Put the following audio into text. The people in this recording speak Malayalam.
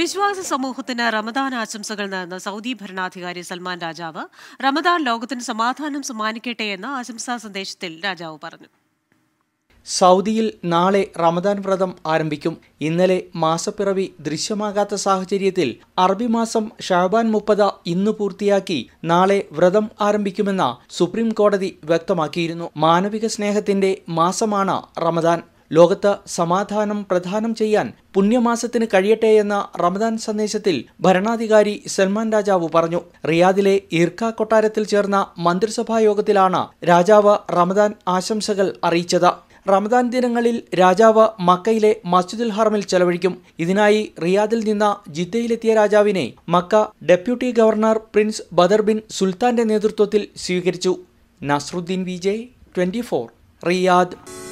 വിശ്വാസ സമൂഹത്തിന് റമദാൻ ആശംസകൾ നേർന്ന സൗദി ഭരണാധികാരി സൽമാൻ രാജാവ് റമദാൻ ലോകത്തിന് സമാധാനം സമ്മാനിക്കട്ടെ എന്ന ആശംസാ സന്ദേശത്തിൽ രാജാവ് പറഞ്ഞു സൗദിയിൽ നാളെ റമദാൻ വ്രതം ആരംഭിക്കും ഇന്നലെ മാസപ്പിറവി ദൃശ്യമാകാത്ത സാഹചര്യത്തിൽ അറബി മാസം ഷാബാൻ മുപ്പത് ഇന്ന് പൂർത്തിയാക്കി നാളെ വ്രതം ആരംഭിക്കുമെന്ന സുപ്രീം കോടതി വ്യക്തമാക്കിയിരുന്നു മാനവിക സ്നേഹത്തിന്റെ മാസമാണ് റമദാൻ ലോകത്ത് സമാധാനം പ്രധാനം ചെയ്യാൻ പുണ്യമാസത്തിന് കഴിയട്ടെ എന്ന റമദാൻ സന്ദേശത്തിൽ ഭരണാധികാരി സൽമാൻ രാജാവ് പറഞ്ഞു റിയാദിലെ ഈർക്ക കൊട്ടാരത്തിൽ ചേർന്ന മന്ത്രിസഭാ യോഗത്തിലാണ് രാജാവ് റമദാൻ ആശംസകൾ അറിയിച്ചത് റമദാൻ ദിനങ്ങളിൽ രാജാവ് മക്കയിലെ മസ്ജിദുൽ ഹറമിൽ ചെലവഴിക്കും ഇതിനായി റിയാദിൽ നിന്ന് ജിദ്ദയിലെത്തിയ രാജാവിനെ Mecca deputy governor prince Badr bin സുൽത്താന്റെ നേതൃത്വത്തിൽ സ്വീകരിച്ചു നസ്രുദ്ദീൻ വിജയ് ട്വന്റി റിയാദ്